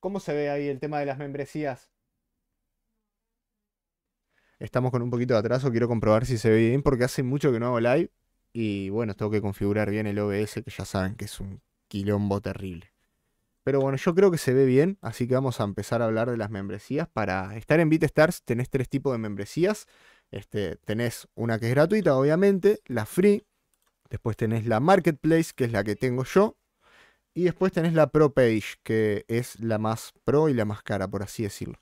¿Cómo se ve ahí el tema de las membresías? Estamos con un poquito de atraso, quiero comprobar si se ve bien porque hace mucho que no hago live y bueno, tengo que configurar bien el OBS que ya saben que es un quilombo terrible. Pero bueno, yo creo que se ve bien, así que vamos a empezar a hablar de las membresías. Para estar en BitStars tenés tres tipos de membresías. Este, tenés una que es gratuita, obviamente, la free. Después tenés la marketplace, que es la que tengo yo, y después tenés la Pro Page, que es la más pro y la más cara, por así decirlo.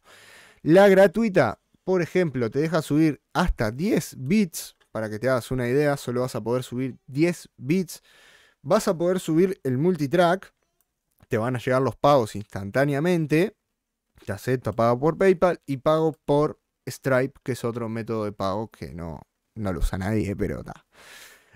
La gratuita, por ejemplo, te deja subir hasta 10 bits. Para que te hagas una idea, solo vas a poder subir 10 bits. Vas a poder subir el multitrack. Te van a llegar los pagos instantáneamente. Te acepta pago por PayPal y pago por Stripe, que es otro método de pago que no, no lo usa nadie, pero está.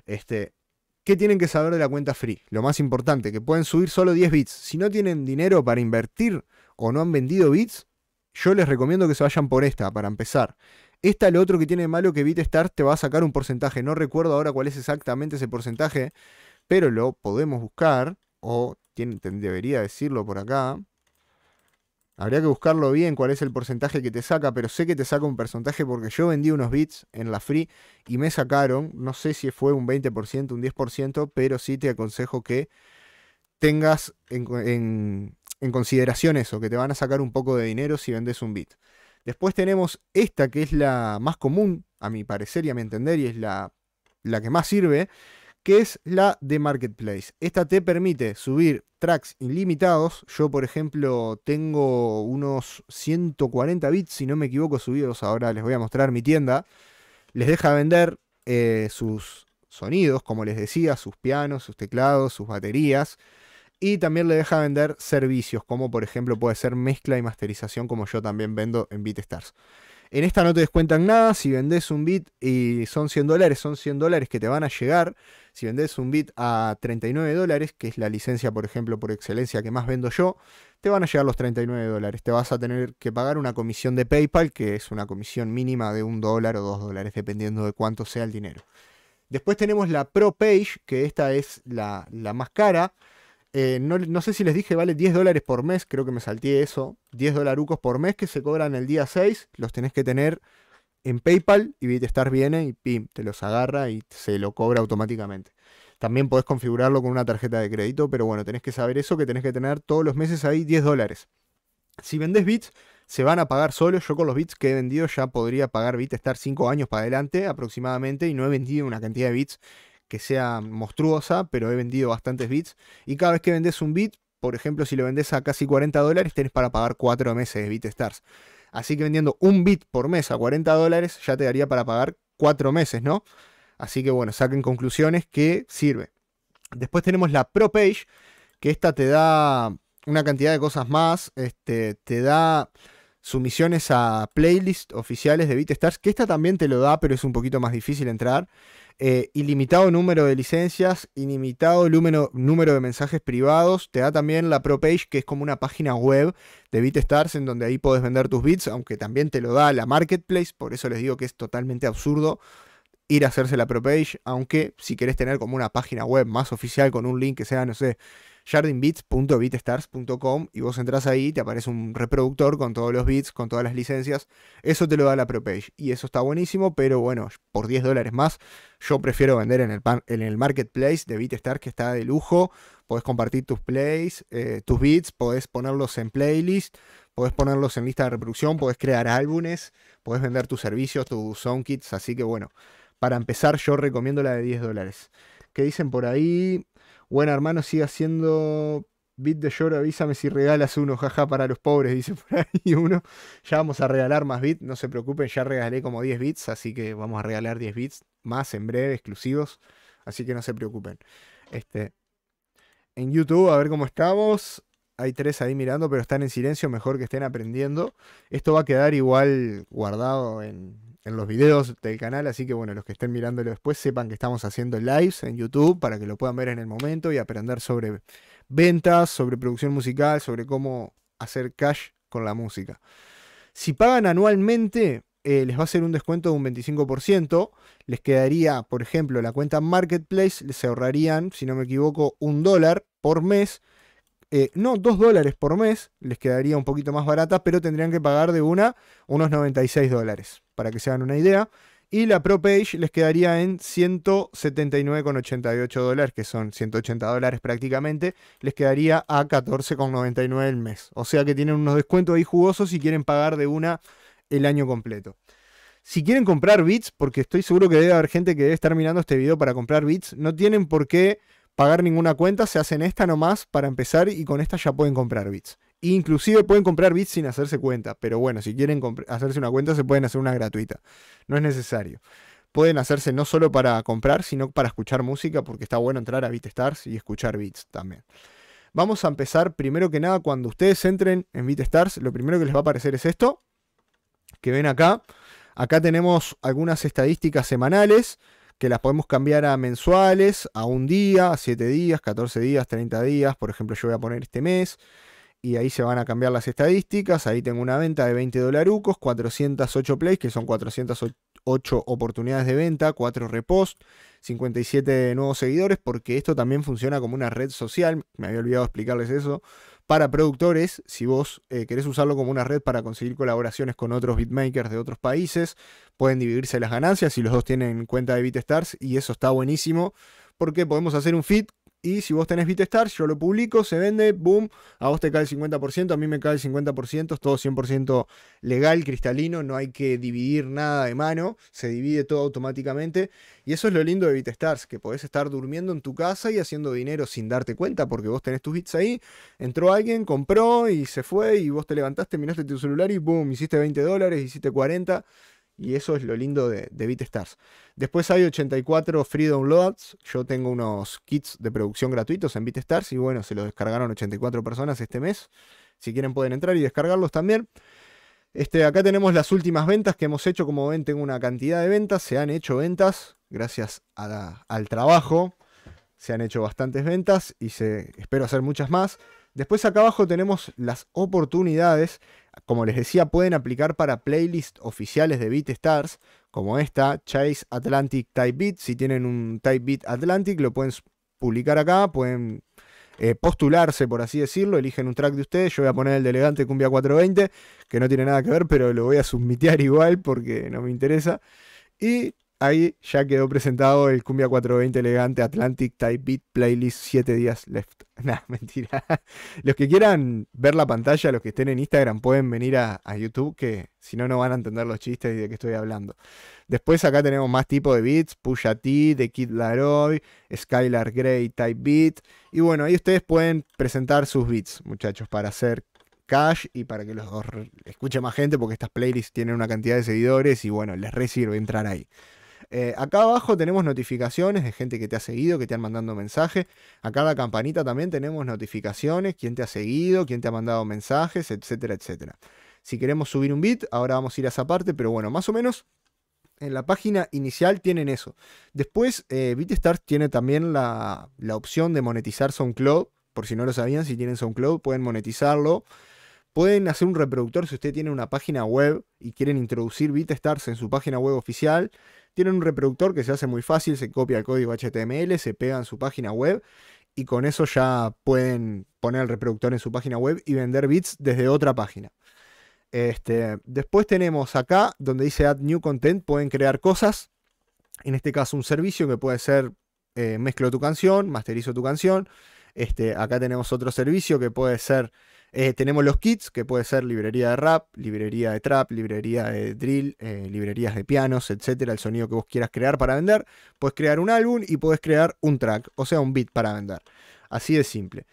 Este, ¿Qué tienen que saber de la cuenta free? Lo más importante, que pueden subir solo 10 bits. Si no tienen dinero para invertir o no han vendido bits, yo les recomiendo que se vayan por esta para empezar. Esta, lo otro que tiene malo que BitStart te va a sacar un porcentaje. No recuerdo ahora cuál es exactamente ese porcentaje, pero lo podemos buscar. O debería decirlo por acá. Habría que buscarlo bien cuál es el porcentaje que te saca, pero sé que te saca un porcentaje porque yo vendí unos bits en la free y me sacaron, no sé si fue un 20%, un 10%, pero sí te aconsejo que tengas en, en, en consideración eso, que te van a sacar un poco de dinero si vendes un bit. Después tenemos esta que es la más común, a mi parecer y a mi entender, y es la, la que más sirve, que es la de Marketplace. Esta te permite subir tracks ilimitados. Yo, por ejemplo, tengo unos 140 bits, si no me equivoco, subidos. Ahora les voy a mostrar mi tienda. Les deja vender eh, sus sonidos, como les decía, sus pianos, sus teclados, sus baterías. Y también le deja vender servicios, como por ejemplo puede ser mezcla y masterización, como yo también vendo en BeatStars. En esta no te descuentan nada, si vendes un bit y son 100 dólares, son 100 dólares que te van a llegar. Si vendes un bit a 39 dólares, que es la licencia, por ejemplo, por excelencia que más vendo yo, te van a llegar los 39 dólares. Te vas a tener que pagar una comisión de PayPal, que es una comisión mínima de un dólar o dos dólares, dependiendo de cuánto sea el dinero. Después tenemos la Pro Page, que esta es la más cara eh, no, sé si les dije, vale 10 dólares por mes, creo que me salté eso. 10 dolarucos por mes que se cobran el día 6, los tenés que tener en PayPal y Bitstar viene y pim, te los agarra y se lo cobra automáticamente. También podés configurarlo con una tarjeta de crédito, pero bueno, tenés que saber eso, que tenés que tener todos los meses ahí 10 dólares. Si vendés bits, se van a pagar solos. Yo con los bits que he vendido ya podría pagar Bitstar 5 años para adelante aproximadamente y no he vendido una cantidad de bits que sea monstruosa, pero he vendido bastantes bits. Y cada vez que vendes un bit, por ejemplo, si lo vendes a casi 40 dólares, tenés para pagar 4 meses de BitStars. Así que vendiendo un bit por mes a 40 dólares ya te daría para pagar 4 meses, ¿no? Así que bueno, saquen conclusiones que sirve. Después tenemos la Pro Page, que esta te da una cantidad de cosas más, este, te da sumisiones a playlist oficiales de BeatStars, que esta también te lo da, pero es un poquito más difícil entrar. Eh, ilimitado número de licencias, ilimitado número, de mensajes privados. Te da también la ProPage, que es como una página web de BeatStars, en donde ahí podés vender tus bits, aunque también te lo da la Marketplace, por eso les digo que es totalmente absurdo ir a hacerse la ProPage, aunque si querés tener como una página web más oficial con un link que sea, no sé, jardinbeats.beatstars.com y vos entras ahí, te aparece un reproductor con todos los bits con todas las licencias. Eso te lo da la ProPage y eso está buenísimo, pero bueno, por 10 dólares más, yo prefiero vender en el, en el marketplace de BeatStars que está de lujo. Podés compartir tus plays, eh, tus beats, podés ponerlos en playlist, podés ponerlos en lista de reproducción, podés crear álbumes, podés vender tus servicios, tus sound Así que bueno, para empezar, yo recomiendo la de 10 dólares. ¿Qué dicen por ahí? Bueno, hermano, sigue haciendo bit de lloro, avísame si regalas uno, jaja, para los pobres, dice por ahí uno. Ya vamos a regalar más bits, no se preocupen, ya regalé como 10 bits, así que vamos a regalar 10 bits más en breve, exclusivos, así que no se preocupen. Este, en YouTube, a ver cómo estamos. Hay tres ahí mirando, pero están en silencio, mejor que estén aprendiendo. Esto va a quedar igual guardado en, en los videos del canal, así que bueno, los que estén mirándolo después sepan que estamos haciendo lives en YouTube para que lo puedan ver en el momento y aprender sobre ventas, sobre producción musical, sobre cómo hacer cash con la música. Si pagan anualmente, eh, les va a hacer un descuento de un 25%. Les quedaría, por ejemplo, la cuenta Marketplace, les ahorrarían, si no me equivoco, un dólar por mes. Eh, no, 2 dólares por mes, les quedaría un poquito más barata, pero tendrían que pagar de una unos 96 dólares, para que se hagan una idea. Y la ProPage les quedaría en 179,88 dólares, que son 180 dólares prácticamente, les quedaría a 14,99 el mes. O sea que tienen unos descuentos ahí jugosos si quieren pagar de una el año completo. Si quieren comprar bits, porque estoy seguro que debe haber gente que debe estar mirando este video para comprar bits, no tienen por qué pagar ninguna cuenta, se hacen esta nomás para empezar y con esta ya pueden comprar bits. Inclusive pueden comprar bits sin hacerse cuenta, pero bueno, si quieren hacerse una cuenta se pueden hacer una gratuita, no es necesario. Pueden hacerse no solo para comprar, sino para escuchar música, porque está bueno entrar a beatstars y escuchar bits también. Vamos a empezar primero que nada cuando ustedes entren en beatstars lo primero que les va a aparecer es esto, que ven acá. Acá tenemos algunas estadísticas semanales, que las podemos cambiar a mensuales, a un día, a 7 días, 14 días, 30 días. Por ejemplo, yo voy a poner este mes y ahí se van a cambiar las estadísticas. Ahí tengo una venta de 20 dolarucos, 408 plays, que son 408 oportunidades de venta, 4 repost, 57 nuevos seguidores, porque esto también funciona como una red social. Me había olvidado explicarles eso para productores, si vos eh, querés usarlo como una red para conseguir colaboraciones con otros beatmakers de otros países, pueden dividirse las ganancias si los dos tienen cuenta de BeatStars y eso está buenísimo porque podemos hacer un feed y si vos tenés BeatStars, yo lo publico, se vende, boom, a vos te cae el 50%, a mí me cae el 50%, es todo 100% legal, cristalino, no hay que dividir nada de mano, se divide todo automáticamente. Y eso es lo lindo de BeatStars, que podés estar durmiendo en tu casa y haciendo dinero sin darte cuenta, porque vos tenés tus bits ahí, entró alguien, compró y se fue, y vos te levantaste, miraste tu celular y boom, hiciste 20 dólares, hiciste 40 y eso es lo lindo de, de BeatStars. Después hay 84 free downloads. Yo tengo unos kits de producción gratuitos en BeatStars. Y bueno, se los descargaron 84 personas este mes. Si quieren pueden entrar y descargarlos también. Este, acá tenemos las últimas ventas que hemos hecho. Como ven, tengo una cantidad de ventas. Se han hecho ventas gracias al trabajo. Se han hecho bastantes ventas y se, espero hacer muchas más. Después acá abajo tenemos las oportunidades. Como les decía, pueden aplicar para playlists oficiales de BeatStars, como esta, Chase Atlantic Type Beat. Si tienen un Type Beat Atlantic, lo pueden publicar acá, pueden eh, postularse, por así decirlo, eligen un track de ustedes, yo voy a poner el de Elegante Cumbia 420, que no tiene nada que ver, pero lo voy a submitear igual porque no me interesa. Y ahí ya quedó presentado el Cumbia 420 elegante Atlantic Type Beat Playlist 7 días left. Nada, mentira. Los que quieran ver la pantalla, los que estén en Instagram, pueden venir a, YouTube, que si no, no van a entender los chistes de qué estoy hablando. Después acá tenemos más tipo de beats, Pusha T, The Kid Laroi, Skylar Grey Type Beat. Y bueno, ahí ustedes pueden presentar sus beats, muchachos, para hacer cash y para que los escuche más gente porque estas playlists tienen una cantidad de seguidores y bueno, les reservo entrar ahí. Eh, acá abajo tenemos notificaciones de gente que te ha seguido, que te han mandado mensajes. Acá en la campanita también tenemos notificaciones, quién te ha seguido, quién te ha mandado mensajes, etcétera, etcétera. Si queremos subir un bit, ahora vamos a ir a esa parte, pero bueno, más o menos en la página inicial tienen eso. Después, eh, tiene también la, la, opción de monetizar SoundCloud. Por si no lo sabían, si tienen SoundCloud, pueden monetizarlo. Pueden hacer un reproductor si usted tiene una página web y quieren introducir BeatStars en su página web oficial. Tienen un reproductor que se hace muy fácil, se copia el código HTML, se pega en su página web y con eso ya pueden poner el reproductor en su página web y vender bits desde otra página. Este, después tenemos acá donde dice Add New Content, pueden crear cosas. En este caso un servicio que puede ser eh, mezclo tu canción, masterizo tu canción. Este, acá tenemos otro servicio que puede ser eh, tenemos los kits, que puede ser librería de rap, librería de trap, librería de drill, eh, librerías de pianos, etcétera, el sonido que vos quieras crear para vender. Puedes crear un álbum y puedes crear un track, o sea, un beat para vender. Así de simple.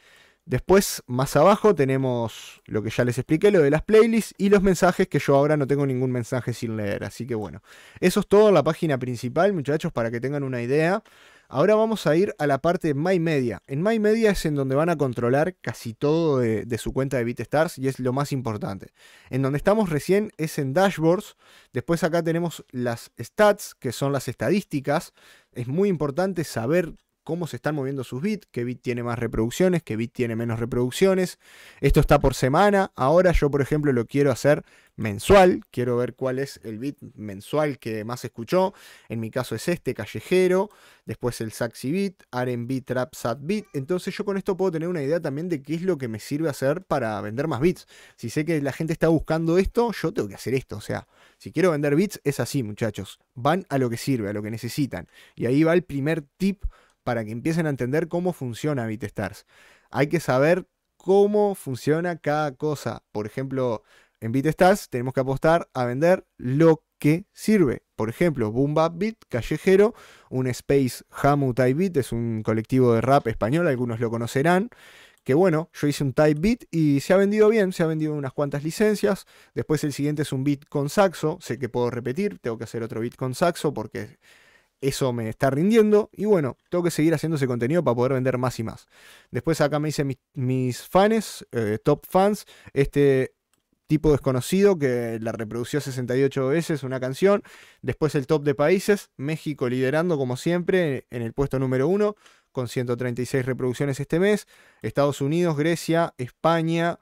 Después, más abajo, tenemos lo que ya les expliqué, lo de las playlists y los mensajes, que yo ahora no tengo ningún mensaje sin leer. Así que bueno, eso es todo en la página principal, muchachos, para que tengan una idea. Ahora vamos a ir a la parte de My Media. En My Media es en donde van a controlar casi todo de, de su cuenta de BitStars y es lo más importante. En donde estamos recién es en Dashboards. Después acá tenemos las stats, que son las estadísticas. Es muy importante saber cómo se están moviendo sus bits, qué bit tiene más reproducciones, qué bit tiene menos reproducciones. Esto está por semana. Ahora yo, por ejemplo, lo quiero hacer mensual. Quiero ver cuál es el bit mensual que más escuchó. En mi caso es este, callejero. Después el saxi beat, R&B, trap, sad beat. Entonces yo con esto puedo tener una idea también de qué es lo que me sirve hacer para vender más bits. Si sé que la gente está buscando esto, yo tengo que hacer esto. O sea, si quiero vender bits, es así, muchachos. Van a lo que sirve, a lo que necesitan. Y ahí va el primer tip para que empiecen a entender cómo funciona BitStars. Hay que saber cómo funciona cada cosa. Por ejemplo, en BitStars tenemos que apostar a vender lo que sirve. Por ejemplo, Boom Beat, Callejero, un Space Hamu Type Beat, es un colectivo de rap español, algunos lo conocerán. Que bueno, yo hice un Type Beat y se ha vendido bien, se ha vendido unas cuantas licencias. Después el siguiente es un beat con saxo, sé que puedo repetir, tengo que hacer otro beat con saxo porque eso me está rindiendo y bueno, tengo que seguir haciendo ese contenido para poder vender más y más. Después acá me dicen mis, fans, eh, top fans, este tipo desconocido que la reprodució 68 veces, una canción. Después el top de países, México liderando como siempre en el puesto número uno con 136 reproducciones este mes. Estados Unidos, Grecia, España,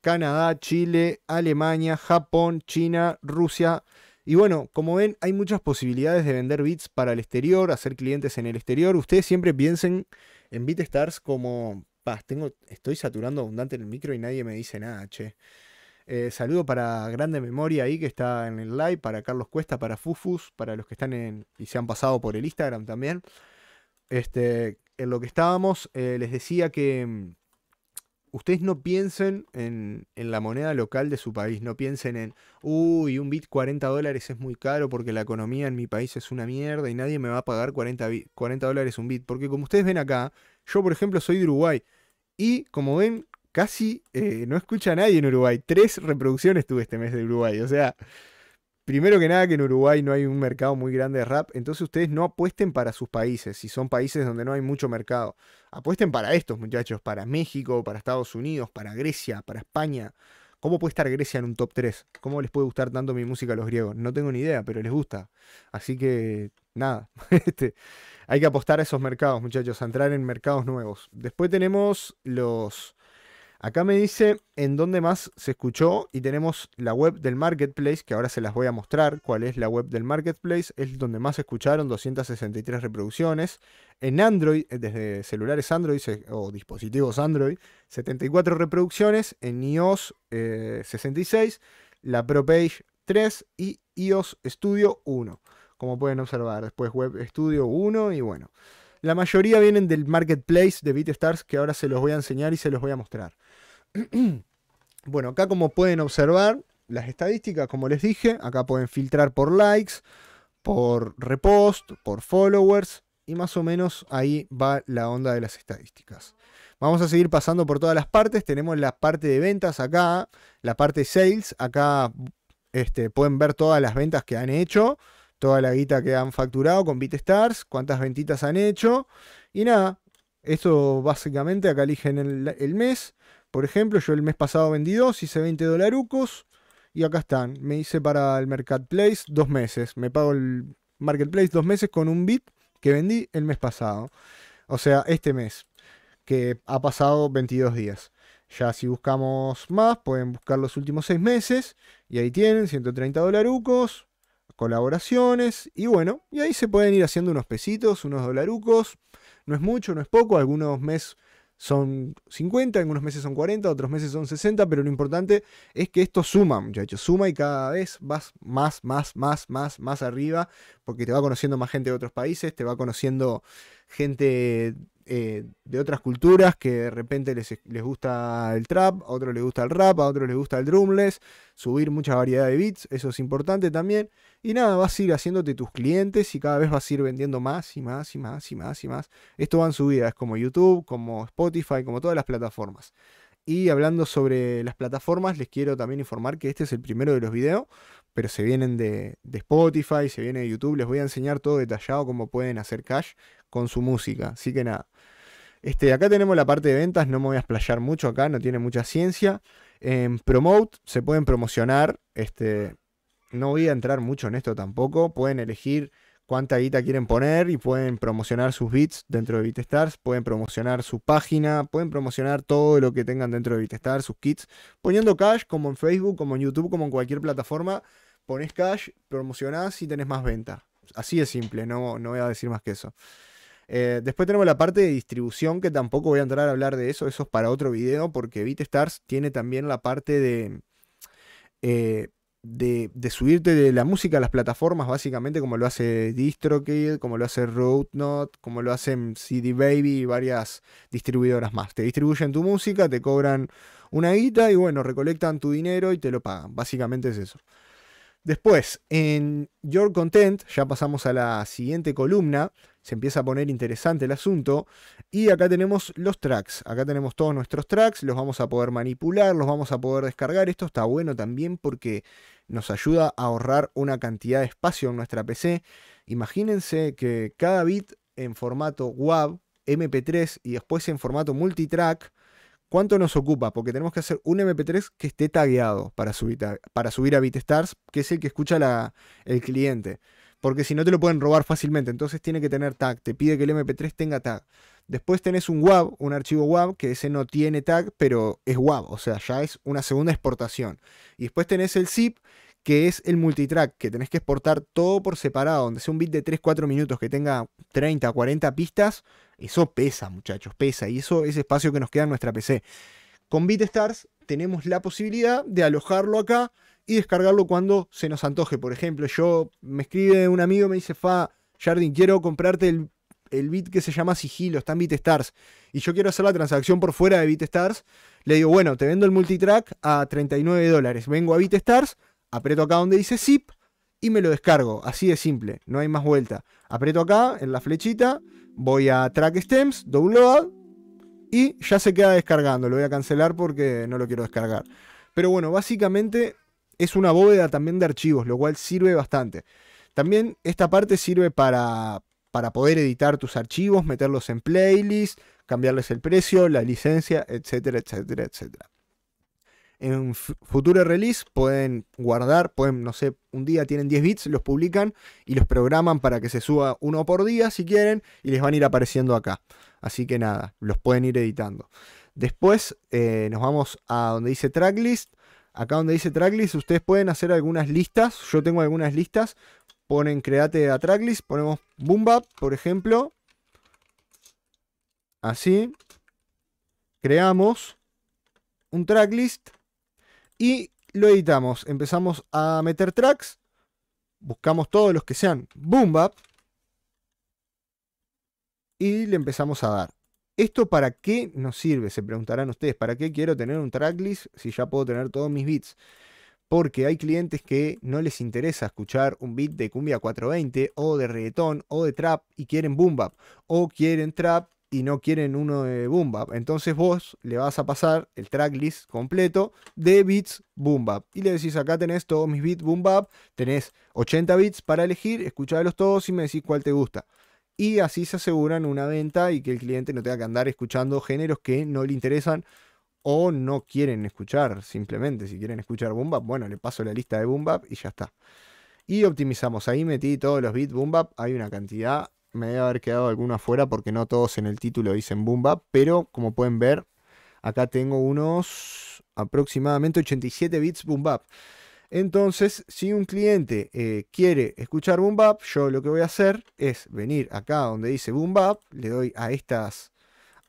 Canadá, Chile, Alemania, Japón, China, Rusia, y bueno, como ven, hay muchas posibilidades de vender bits para el exterior, hacer clientes en el exterior. Ustedes siempre piensen en BitStars como, Pas, estoy saturando abundante en el micro y nadie me dice nada, che. Eh, saludo para Grande Memoria ahí que está en el live, para Carlos Cuesta, para Fufus, para los que están en, y se han pasado por el Instagram también. Este, en lo que estábamos, eh, les decía que mm, ustedes no piensen en, en, la moneda local de su país, no piensen en, uy, un bit 40 dólares es muy caro porque la economía en mi país es una mierda y nadie me va a pagar 40, 40 dólares un bit. Porque como ustedes ven acá, yo por ejemplo soy de Uruguay y como ven, casi eh, no escucha a nadie en Uruguay. Tres reproducciones tuve este mes de Uruguay, o sea... Primero que nada, que en Uruguay no hay un mercado muy grande de rap, entonces ustedes no apuesten para sus países, si son países donde no hay mucho mercado. Apuesten para estos muchachos, para México, para Estados Unidos, para Grecia, para España. ¿Cómo puede estar Grecia en un top 3? ¿Cómo les puede gustar tanto mi música a los griegos? No tengo ni idea, pero les gusta. Así que, nada, este, hay que apostar a esos mercados, muchachos, a entrar en mercados nuevos. Después tenemos los Acá me dice en dónde más se escuchó y tenemos la web del marketplace, que ahora se las voy a mostrar cuál es la web del marketplace. Es donde más se escucharon 263 reproducciones. En Android, eh, desde celulares Android o dispositivos Android, 74 reproducciones. En iOS 66, eh, la ProPage 3 y iOS Studio 1. Como pueden observar, después Web Studio 1 y bueno. La mayoría vienen del marketplace de BitStars que ahora se los voy a enseñar y se los voy a mostrar. bueno, acá como pueden observar las estadísticas, como les dije, acá pueden filtrar por likes, por repost, por followers, y más o menos ahí va la onda de las estadísticas. Vamos a seguir pasando por todas las partes. Tenemos la parte de ventas acá, la parte sales. Acá este, pueden ver todas las ventas que han hecho, toda la guita que han facturado con BitStars, cuántas ventitas han hecho. Y nada, esto básicamente acá eligen el mes. Por ejemplo, yo el mes pasado vendí dos, hice 20 dolarucos y acá están. Me hice para el Marketplace dos meses. Me pago el Marketplace dos meses con un bit que vendí el mes pasado. O sea, este mes, que ha pasado 22 días. Ya si buscamos más, pueden buscar los últimos seis meses y ahí tienen 130 dolarucos, colaboraciones y bueno, y ahí se pueden ir haciendo unos pesitos, unos dolarucos. No es mucho, no es poco, algunos meses son 50, algunos meses son 40, otros meses son 60, pero lo importante es que esto suma, dicho, suma y cada vez vas más, más, más, más, más arriba, porque te va conociendo más gente de otros países, te va conociendo gente eh, de otras culturas que de repente les, gusta el trap, a otros les gusta el rap, a otros les gusta el drumless, subir mucha variedad de beats, eso es importante también. Y nada, vas a ir haciéndote tus clientes y cada vez vas a ir vendiendo más y más y más y más y más. Esto va en subida, es como YouTube, como Spotify, como todas las plataformas. Y hablando sobre las plataformas, les quiero también informar que este es el primero de los videos, pero se vienen de, Spotify, se viene de YouTube, les voy a enseñar todo detallado cómo pueden hacer cash con su música. Así que nada, este, acá tenemos la parte de ventas, no me voy a explayar mucho acá, no tiene mucha ciencia. En Promote se pueden promocionar, este, no voy a entrar mucho en esto tampoco, pueden elegir cuánta guita quieren poner y pueden promocionar sus bits dentro de BitStars, pueden promocionar su página, pueden promocionar todo lo que tengan dentro de BitStars, sus kits, poniendo cash como en Facebook, como en YouTube, como en cualquier plataforma, pones cash, promocionás y tenés más venta. Así de simple, no, no voy a decir más que eso. Eh, después tenemos la parte de distribución, que tampoco voy a entrar a hablar de eso, eso es para otro video, porque Stars tiene también la parte eh, de, de, subirte de la música a las plataformas, básicamente como lo hace DistroKid, como lo hace Roadnot, como lo hacen CD Baby y varias distribuidoras más. Te distribuyen tu música, te cobran una guita y bueno, recolectan tu dinero y te lo pagan. Básicamente es eso. Después, en Your Content, ya pasamos a la siguiente columna, se empieza a poner interesante el asunto. Y acá tenemos los tracks, acá tenemos todos nuestros tracks, los vamos a poder manipular, los vamos a poder descargar. Esto está bueno también porque nos ayuda a ahorrar una cantidad de espacio en nuestra PC. Imagínense que cada bit en formato WAV, MP3 y después en formato multitrack, ¿cuánto nos ocupa? Porque tenemos que hacer un MP3 que esté tagueado para subir, para subir a BitStars, que es el que escucha el cliente porque si no te lo pueden robar fácilmente, entonces tiene que tener tag, te pide que el MP3 tenga tag. Después tenés un WAV, un archivo WAV, que ese no tiene tag, pero es WAV, o sea, ya es una segunda exportación. Y después tenés el zip, que es el multitrack, que tenés que exportar todo por separado, donde sea un bit de 3-4 minutos que tenga 30, 40 pistas, eso pesa, muchachos, pesa, y eso es espacio que nos queda en nuestra PC. Con BitStars tenemos la posibilidad de alojarlo acá y descargarlo cuando se nos antoje. Por ejemplo, yo me escribe un amigo, me dice, Fa, Jardín, quiero comprarte el, el bit que se llama Sigilo, está en BitStars, y yo quiero hacer la transacción por fuera de BitStars. Le digo, bueno, te vendo el multitrack a 39 dólares. Vengo a BitStars, aprieto acá donde dice zip y me lo descargo. Así de simple, no hay más vuelta. Aprieto acá en la flechita, voy a track stems, download y ya se queda descargando. Lo voy a cancelar porque no lo quiero descargar. Pero bueno, básicamente es una bóveda también de archivos, lo cual sirve bastante. También esta parte sirve para, para poder editar tus archivos, meterlos en playlist, cambiarles el precio, la licencia, etcétera, etcétera, etcétera. En Future release pueden guardar, pueden, no sé, un día tienen 10 bits, los publican y los programan para que se suba uno por día si quieren y les van a ir apareciendo acá. Así que nada, los pueden ir editando. Después eh, nos vamos a donde dice tracklist Acá donde dice tracklist, ustedes pueden hacer algunas listas. Yo tengo algunas listas. Ponen create a tracklist, ponemos boom por ejemplo. Así. Creamos un tracklist y lo editamos. Empezamos a meter tracks. Buscamos todos los que sean boom y le empezamos a dar. ¿Esto para qué nos sirve? Se preguntarán ustedes, ¿para qué quiero tener un tracklist si ya puedo tener todos mis beats? Porque hay clientes que no les interesa escuchar un beat de cumbia 420 o de reggaetón o de trap y quieren boom bap o quieren trap y no quieren uno de boom bap. Entonces vos le vas a pasar el tracklist completo de beats boom bap y le decís acá tenés todos mis beats boom bap, tenés 80 beats para elegir, escuchadlos todos y me decís cuál te gusta y así se aseguran una venta y que el cliente no tenga que andar escuchando géneros que no le interesan o no quieren escuchar simplemente. Si quieren escuchar boom bap, bueno, le paso la lista de boom bap y ya está. Y optimizamos. Ahí metí todos los bits boom bap. Hay una cantidad. Me debe haber quedado alguna afuera porque no todos en el título dicen boom bap. Pero como pueden ver, acá tengo unos aproximadamente 87 bits boom bap. Entonces, si un cliente eh, quiere escuchar Boom Bap, yo lo que voy a hacer es venir acá donde dice Boom Bap, le doy a estas,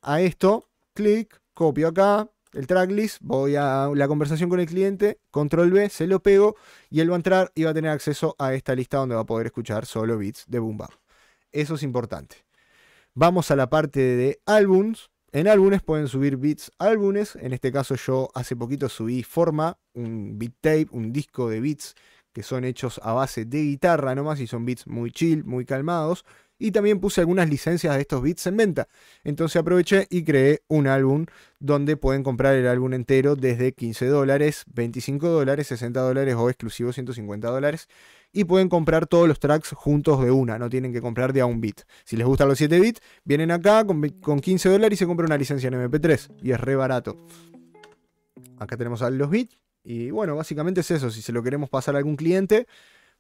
a esto, clic, copio acá el tracklist, voy a la conversación con el cliente, control B, se lo pego y él va a entrar y va a tener acceso a esta lista donde va a poder escuchar solo beats de Boom Bap. Eso es importante. Vamos a la parte de álbums en álbumes pueden subir beats álbumes. En este caso yo hace poquito subí Forma, un beat tape, un disco de beats que son hechos a base de guitarra nomás y son beats muy chill, muy calmados. Y también puse algunas licencias de estos beats en venta. Entonces aproveché y creé un álbum donde pueden comprar el álbum entero desde 15 dólares, 25 dólares, 60 dólares o exclusivo 150 dólares y pueden comprar todos los tracks juntos de una, no tienen que comprar de a un bit. Si les gustan los 7 bits, vienen acá con, 15 dólares y se compra una licencia en MP3 y es re barato. Acá tenemos a los bits y bueno, básicamente es eso, si se lo queremos pasar a algún cliente,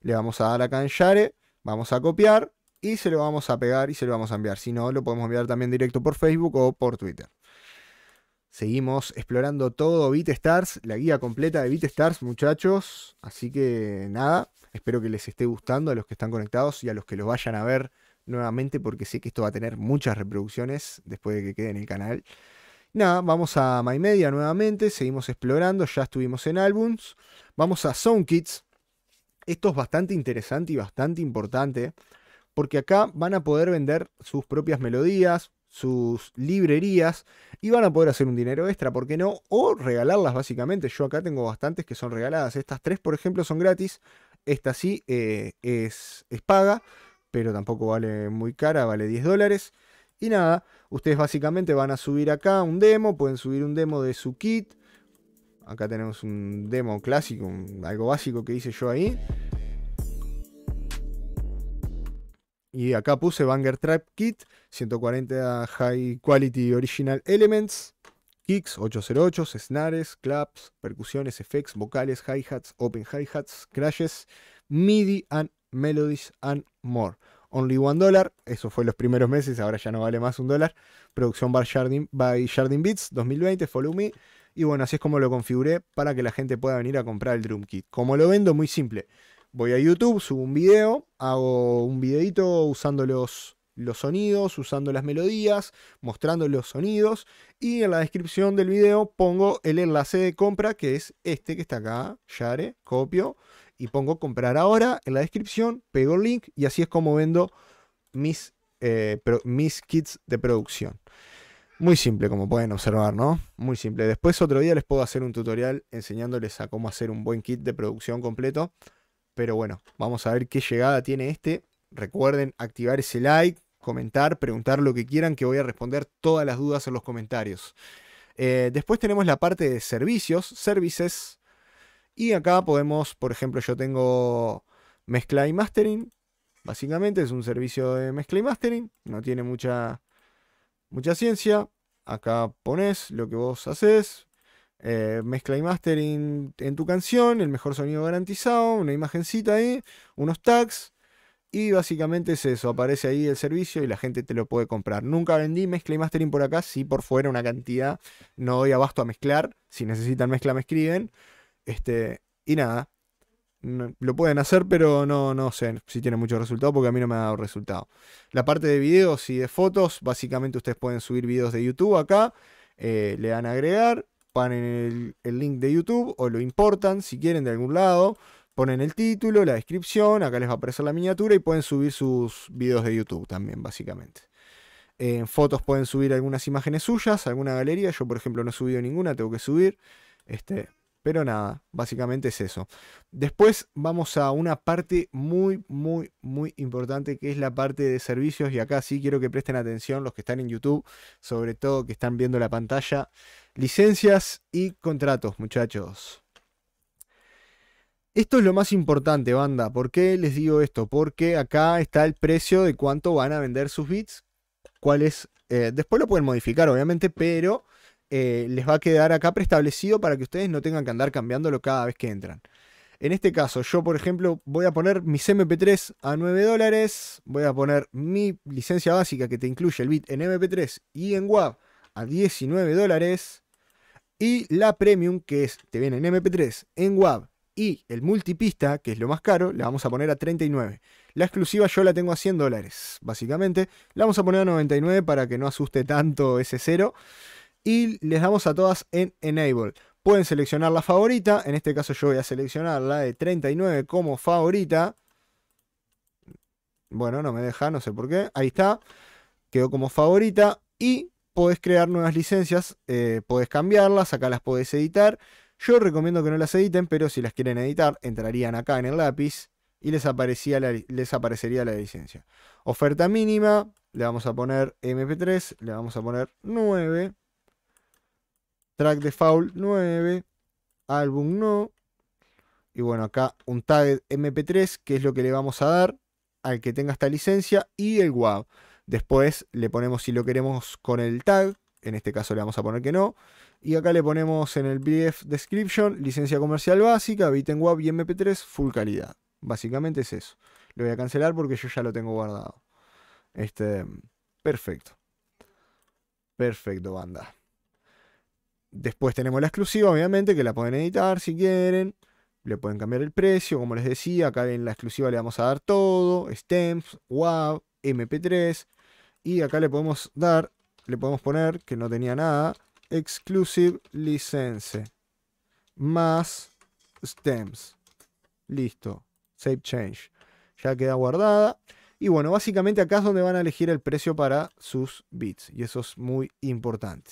le vamos a dar acá en Share, vamos a copiar y se lo vamos a pegar y se lo vamos a enviar. Si no, lo podemos enviar también directo por Facebook o por Twitter. Seguimos explorando todo BeatStars, la guía completa de BeatStars, muchachos. Así que nada, espero que les esté gustando a los que están conectados y a los que los vayan a ver nuevamente, porque sé que esto va a tener muchas reproducciones después de que quede en el canal. Nada, vamos a My Media nuevamente, seguimos explorando, ya estuvimos en álbums. Vamos a Soundkits. Esto es bastante interesante y bastante importante, porque acá van a poder vender sus propias melodías, sus librerías y van a poder hacer un dinero extra, ¿por qué no? O regalarlas básicamente. Yo acá tengo bastantes que son regaladas. Estas tres, por ejemplo, son gratis. Esta sí eh, es, es paga, pero tampoco vale muy cara, vale 10 dólares. Y nada, ustedes básicamente van a subir acá un demo, pueden subir un demo de su kit. Acá tenemos un demo clásico, algo básico que hice yo ahí. Y acá puse Banger Trap Kit 140 High Quality Original Elements, kicks 808, snares, claps, percusiones, effects, vocales, hi-hats, open hi-hats, crashes, MIDI and melodies and more. Only one dollar, eso fue los primeros meses, ahora ya no vale más un dólar. Producción by Jardin, by Jardin Beats 2020, Follow Me. Y bueno, así es como lo configuré para que la gente pueda venir a comprar el Drum Kit. Como lo vendo, muy simple. Voy a YouTube, subo un video, hago un videito usando los los sonidos, usando las melodías, mostrando los sonidos y en la descripción del video pongo el enlace de compra que es este que está acá, Share, copio y pongo comprar ahora en la descripción, pego el link y así es como vendo mis, eh, mis kits de producción. Muy simple, como pueden observar, ¿no? Muy simple. Después otro día les puedo hacer un tutorial enseñándoles a cómo hacer un buen kit de producción completo. Pero bueno, vamos a ver qué llegada tiene este. Recuerden activar ese like, comentar, preguntar lo que quieran, que voy a responder todas las dudas en los comentarios. Eh, después tenemos la parte de servicios, services. Y acá podemos, por ejemplo, yo tengo mezcla y mastering. Básicamente es un servicio de mezcla y mastering. No tiene mucha, mucha ciencia. Acá pones lo que vos haces. Eh, mezcla y mastering en tu canción, el mejor sonido garantizado, una imagencita ahí, unos tags y básicamente es eso, aparece ahí el servicio y la gente te lo puede comprar. Nunca vendí mezcla y mastering por acá, si por fuera una cantidad. No doy abasto a mezclar. Si necesitan mezcla me escriben. Este, y nada, lo pueden hacer, pero no, no sé si tiene mucho resultado porque a mí no me ha dado resultado. La parte de videos y de fotos, básicamente ustedes pueden subir videos de YouTube acá, eh, le dan a agregar, ponen el, el, link de YouTube o lo importan si quieren de algún lado, ponen el título, la descripción, acá les va a aparecer la miniatura y pueden subir sus videos de YouTube también, básicamente. En fotos pueden subir algunas imágenes suyas, alguna galería. Yo, por ejemplo, no he subido ninguna, tengo que subir. Este, pero nada, básicamente es eso. Después vamos a una parte muy, muy, muy importante que es la parte de servicios. Y acá sí quiero que presten atención los que están en YouTube, sobre todo que están viendo la pantalla. Licencias y contratos, muchachos. Esto es lo más importante, banda. ¿Por qué les digo esto? Porque acá está el precio de cuánto van a vender sus bits. Eh, después lo pueden modificar, obviamente, pero eh, les va a quedar acá preestablecido para que ustedes no tengan que andar cambiándolo cada vez que entran. En este caso, yo, por ejemplo, voy a poner mis MP3 a 9 dólares. Voy a poner mi licencia básica que te incluye el bit en MP3 y en WAV a 19 dólares. Y la premium, que es, te viene en MP3, en WAV y el multipista, que es lo más caro, le vamos a poner a 39. La exclusiva yo la tengo a 100 dólares, básicamente. La vamos a poner a 99 para que no asuste tanto ese cero. Y les damos a todas en Enable. Pueden seleccionar la favorita. En este caso yo voy a seleccionar la de 39 como favorita. Bueno, no me deja, no sé por qué. Ahí está. Quedó como favorita. Y podés crear nuevas licencias. puedes eh, podés cambiarlas. Acá las podés editar. Yo recomiendo que no las editen, pero si las quieren editar, entrarían acá en el lápiz y les, aparecía les aparecería la licencia. Oferta mínima, le vamos a poner MP3, le vamos a poner 9. Track de Foul 9. Álbum no. Y bueno, acá un tag MP3, que es lo que le vamos a dar al que tenga esta licencia y el WAV. Después le ponemos si lo queremos con el tag, en este caso le vamos a poner que no. Y acá le ponemos en el brief description, licencia comercial básica, WAV y MP3, full calidad. Básicamente es eso. Lo voy a cancelar porque yo ya lo tengo guardado. Este, perfecto. Perfecto, banda. Después tenemos la exclusiva, obviamente, que la pueden editar si quieren. Le pueden cambiar el precio, como les decía. Acá en la exclusiva le vamos a dar todo: stems, WAV, MP3. Y acá le podemos dar, le podemos poner que no tenía nada exclusive license más stems. Listo. Save change. Ya queda guardada. Y bueno, básicamente acá es donde van a elegir el precio para sus bits. Y eso es muy importante.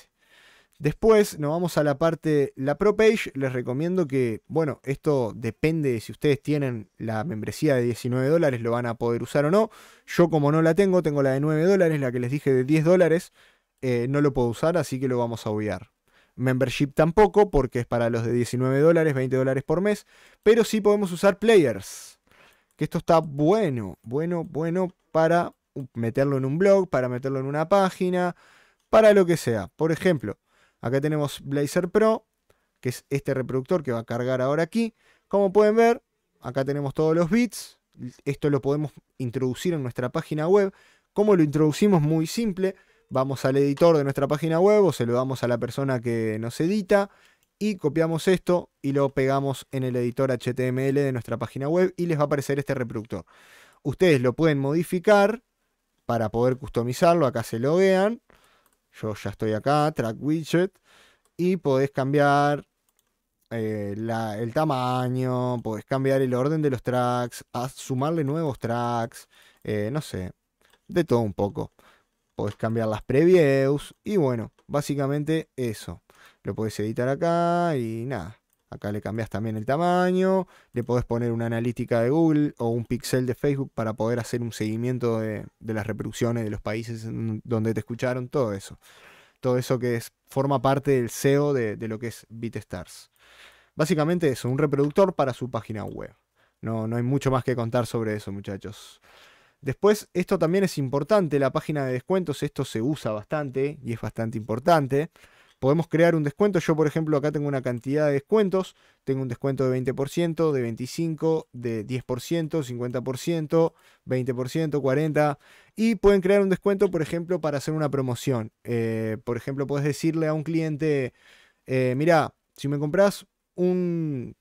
Después nos vamos a la parte, la Pro Page. Les recomiendo que, bueno, esto depende de si ustedes tienen la membresía de 19 dólares, lo van a poder usar o no. Yo como no la tengo, tengo la de 9 dólares, la que les dije de 10 dólares. Eh, no lo puedo usar, así que lo vamos a obviar. Membership tampoco, porque es para los de 19 dólares, 20 dólares por mes, pero sí podemos usar players. Que esto está bueno, bueno, bueno para meterlo en un blog, para meterlo en una página, para lo que sea. Por ejemplo, acá tenemos Blazer Pro, que es este reproductor que va a cargar ahora aquí. Como pueden ver, acá tenemos todos los bits. Esto lo podemos introducir en nuestra página web. ¿Cómo lo introducimos? Muy simple vamos al editor de nuestra página web o se lo damos a la persona que nos edita y copiamos esto y lo pegamos en el editor HTML de nuestra página web y les va a aparecer este reproductor. Ustedes lo pueden modificar para poder customizarlo. Acá se loguean. Yo ya estoy acá, track widget. Y podés cambiar eh, el tamaño, podés cambiar el orden de los tracks, sumarle nuevos tracks, eh, no sé, de todo un poco podés cambiar las previews y bueno, básicamente eso. Lo podés editar acá y nada. Acá le cambias también el tamaño, le podés poner una analítica de Google o un pixel de Facebook para poder hacer un seguimiento de, las reproducciones de los países donde te escucharon, todo eso. Todo eso que es, forma parte del SEO de, lo que es BitStars. Básicamente eso, un reproductor para su página web. No, no hay mucho más que contar sobre eso, muchachos. Después, esto también es importante, la página de descuentos, esto se usa bastante y es bastante importante. Podemos crear un descuento, yo por ejemplo acá tengo una cantidad de descuentos, tengo un descuento de 20%, de 25%, de 10%, 50%, 20%, 40%, y pueden crear un descuento por ejemplo para hacer una promoción. Eh, por ejemplo, puedes decirle a un cliente, eh, mira, si me compras un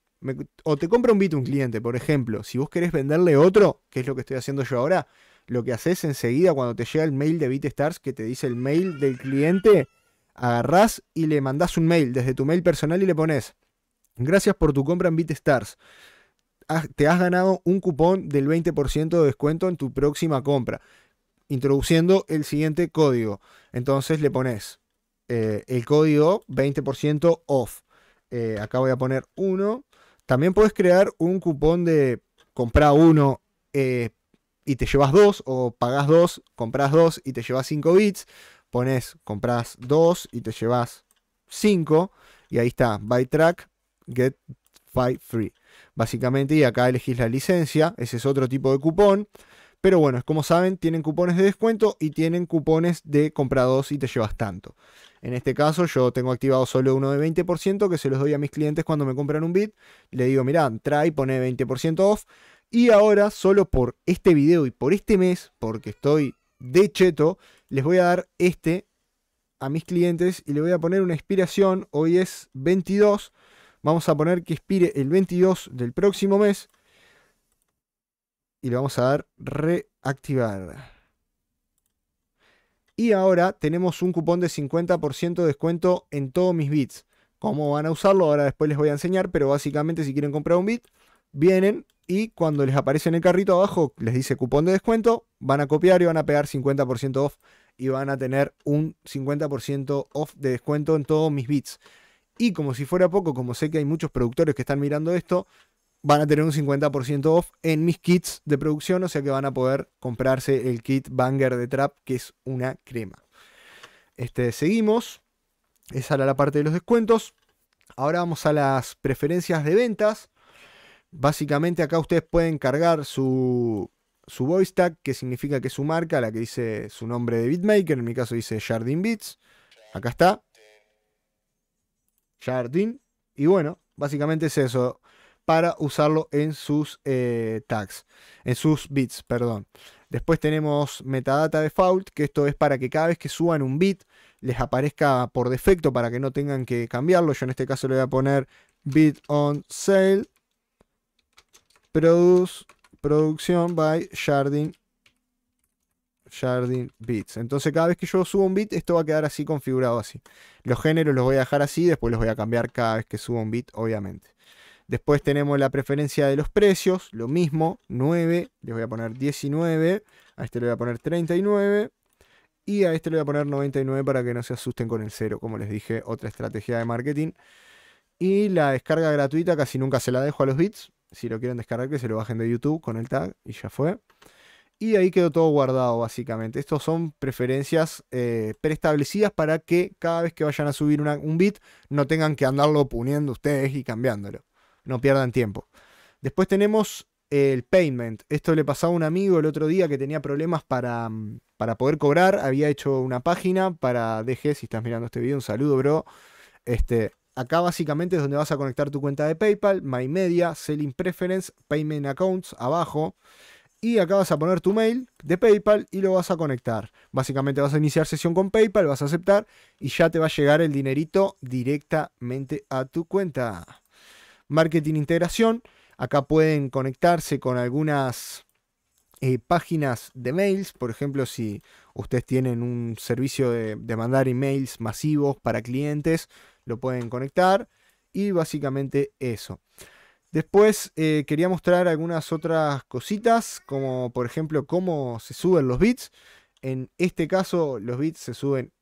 o te compra un bit un cliente, por ejemplo. Si vos querés venderle otro, que es lo que estoy haciendo yo ahora, lo que haces enseguida cuando te llega el mail de BitStars que te dice el mail del cliente, agarrás y le mandás un mail desde tu mail personal y le pones, gracias por tu compra en BitStars. Te has ganado un cupón del 20% de descuento en tu próxima compra, introduciendo el siguiente código. Entonces le pones eh, el código 20% off. Eh, acá voy a poner 1 también puedes crear un cupón de compra uno eh, y te llevas dos, o pagas dos, compras dos y te llevas cinco bits. Pones, compras dos y te llevas cinco, Y ahí está, buy track, get five free. Básicamente, y acá elegís la licencia, ese es otro tipo de cupón. Pero bueno, como saben, tienen cupones de descuento y tienen cupones de compra dos y te llevas tanto. En este caso, yo tengo activado solo uno de 20% que se los doy a mis clientes cuando me compran un bit. Le digo, mirá, trae, pone 20% off. Y ahora, solo por este video y por este mes, porque estoy de cheto, les voy a dar este a mis clientes y le voy a poner una expiración. Hoy es 22. Vamos a poner que expire el 22 del próximo mes y le vamos a dar reactivar. Y ahora tenemos un cupón de 50% de descuento en todos mis bits. ¿Cómo van a usarlo? Ahora después les voy a enseñar, pero básicamente si quieren comprar un bit, vienen y cuando les aparece en el carrito abajo, les dice cupón de descuento, van a copiar y van a pegar 50% off y van a tener un 50% off de descuento en todos mis bits. Y como si fuera poco, como sé que hay muchos productores que están mirando esto, van a tener un 50% off en mis kits de producción, o sea que van a poder comprarse el kit Banger de Trap, que es una crema. Este, seguimos. Esa era la parte de los descuentos. Ahora vamos a las preferencias de ventas. Básicamente acá ustedes pueden cargar su, su voice tag, que significa que es su marca, la que dice su nombre de beatmaker, en mi caso dice Jardin Beats. Acá está. Jardin. Y bueno, básicamente es eso para usarlo en sus eh, tags, en sus bits, perdón. Después tenemos metadata default, que esto es para que cada vez que suban un bit les aparezca por defecto para que no tengan que cambiarlo. Yo en este caso le voy a poner bit on sale, produce, producción by sharding Sharding Bits. Entonces cada vez que yo subo un bit, esto va a quedar así configurado así. Los géneros los voy a dejar así, después los voy a cambiar cada vez que subo un bit, obviamente. Después tenemos la preferencia de los precios, lo mismo, 9, les voy a poner 19, a este le voy a poner 39 y a este le voy a poner 99 para que no se asusten con el 0, como les dije, otra estrategia de marketing. Y la descarga gratuita casi nunca se la dejo a los bits, si lo quieren descargar que se lo bajen de YouTube con el tag y ya fue. Y ahí quedó todo guardado básicamente. Estos son preferencias eh, preestablecidas para que cada vez que vayan a subir un bit no tengan que andarlo poniendo ustedes y cambiándolo no pierdan tiempo. Después tenemos el payment. Esto le pasaba a un amigo el otro día que tenía problemas para, mm, poder cobrar. Había hecho una página para DG, si estás mirando este video, un saludo, bro. Este, acá básicamente es donde vas a conectar tu cuenta de PayPal, My Media, Selling Preference, Payment Accounts, abajo. Y acá vas a poner tu mail de PayPal y lo vas a conectar. Básicamente vas a iniciar sesión con PayPal, vas a aceptar y ya te va a llegar el dinerito directamente a tu cuenta. Marketing Integración. Acá pueden conectarse con algunas eh, páginas de mails, por ejemplo, si ustedes tienen un servicio de, mandar emails masivos para clientes, lo pueden conectar y básicamente eso. Después eh, quería mostrar algunas otras cositas, como por ejemplo cómo se suben los bits. En este caso los bits se suben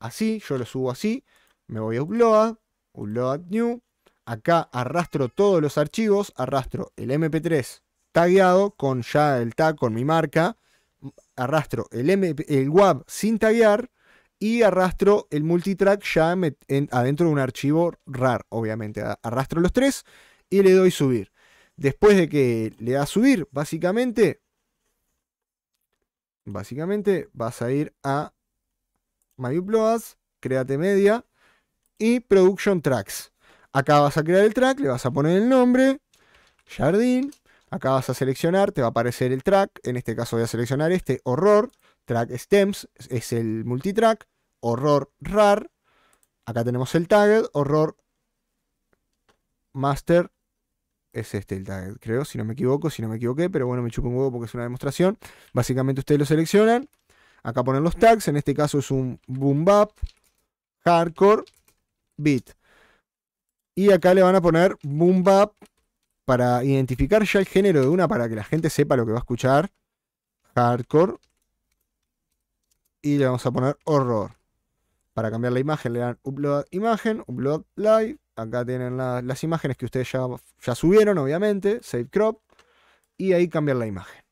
así, yo los subo así, me voy a Upload, Upload New, acá arrastro todos los archivos, arrastro el MP3 tagueado con ya el tag con mi marca, arrastro el, M el WAV sin taguear y arrastro el multitrack ya adentro de un archivo RAR, obviamente. Arrastro los tres y le doy subir. Después de que le da subir, básicamente, básicamente vas a ir a My Uploads, Créate Media y Production Tracks. Acá vas a crear el track, le vas a poner el nombre, jardín. Acá vas a seleccionar, te va a aparecer el track. En este caso voy a seleccionar este, horror. Track stems, es el multitrack. Horror rar. Acá tenemos el target, horror master. Es este el tag, creo, si no me equivoco, si no me equivoqué, pero bueno, me chupo un huevo porque es una demostración. Básicamente ustedes lo seleccionan. Acá ponen los tags, en este caso es un boom bap, hardcore, beat. Y acá le van a poner boom para identificar ya el género de una, para que la gente sepa lo que va a escuchar. Hardcore. Y le vamos a poner horror. Para cambiar la imagen le dan upload imagen, upload live. Acá tienen las imágenes que ustedes ya, ya subieron, obviamente. Save crop. Y ahí cambian la imagen.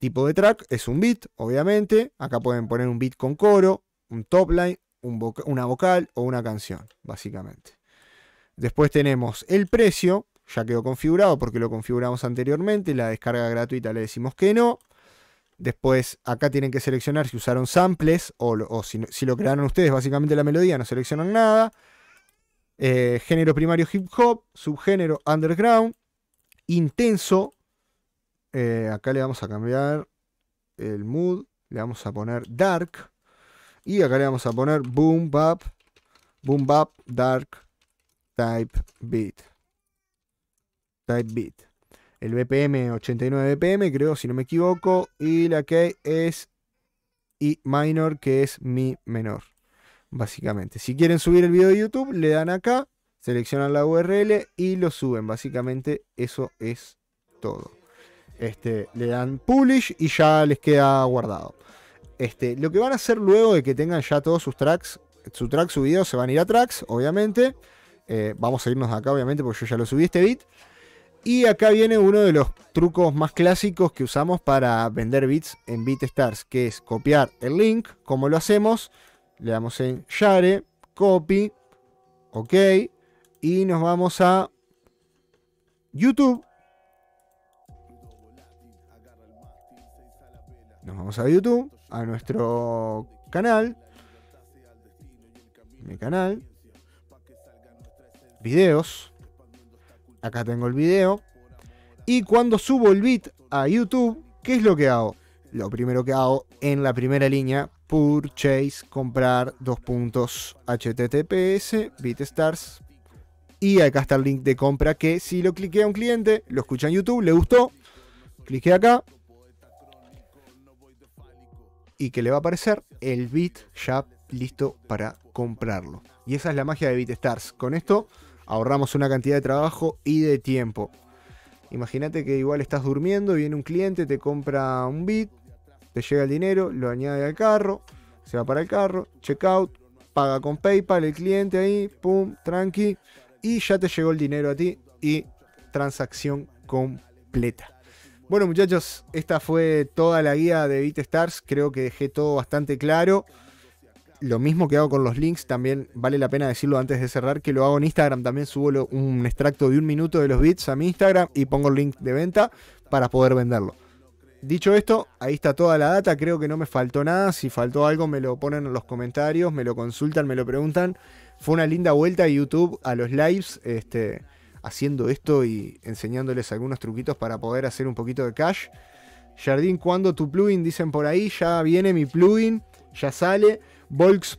Tipo de track es un beat, obviamente. Acá pueden poner un beat con coro, un top line, una vocal o una canción, básicamente. Después tenemos el precio, ya quedó configurado porque lo configuramos anteriormente, la descarga gratuita le decimos que no. Después acá tienen que seleccionar si usaron samples o, si, lo crearon ustedes, básicamente la melodía, no seleccionan nada. Eh, género primario hip hop, subgénero underground, intenso. Eh, acá le vamos a cambiar el mood, le vamos a poner dark. Y acá le vamos a poner boom bap, boom bap, dark, type bit. Type bit. El BPM 89 BPM, creo, si no me equivoco. Y la key es E minor, que es mi menor. Básicamente. Si quieren subir el video de YouTube, le dan acá, seleccionan la URL y lo suben. Básicamente eso es todo. Este, le dan publish y ya les queda guardado. Este, lo que van a hacer luego de que tengan ya todos sus tracks, su track subido, se van a ir a tracks, obviamente. Eh, vamos a irnos de acá, obviamente, porque yo ya lo subí este bit. Y acá viene uno de los trucos más clásicos que usamos para vender bits en BitStars, que es copiar el link. Como lo hacemos, le damos en share, copy, ok, y nos vamos a YouTube. Nos vamos a YouTube, a nuestro canal. Mi canal videos. Acá tengo el video. Y cuando subo el beat a YouTube, ¿qué es lo que hago? Lo primero que hago en la primera línea, purchase, comprar, dos puntos, https, BeatStars. Y acá está el link de compra que si lo a un cliente, lo escucha en YouTube, le gustó, cliqué acá. Y que le va a aparecer el beat ya listo para comprarlo. Y esa es la magia de BeatStars. Con esto ahorramos una cantidad de trabajo y de tiempo. Imagínate que igual estás durmiendo, viene un cliente, te compra un bit, te llega el dinero, lo añade al carro, se va para el carro, checkout, paga con PayPal el cliente ahí, pum, tranqui, y ya te llegó el dinero a ti y transacción completa. Bueno muchachos, esta fue toda la guía de BitStars, creo que dejé todo bastante claro lo mismo que hago con los links, también vale la pena decirlo antes de cerrar, que lo hago en Instagram, también subo un extracto de un minuto de los bits a mi Instagram y pongo el link de venta para poder venderlo. Dicho esto, ahí está toda la data, creo que no me faltó nada, si faltó algo me lo ponen en los comentarios, me lo consultan, me lo preguntan. Fue una linda vuelta a YouTube, a los lives, este, haciendo esto y enseñándoles algunos truquitos para poder hacer un poquito de cash. Jardín, cuando tu plugin? Dicen por ahí, ya viene mi plugin, ya sale. Volkswagen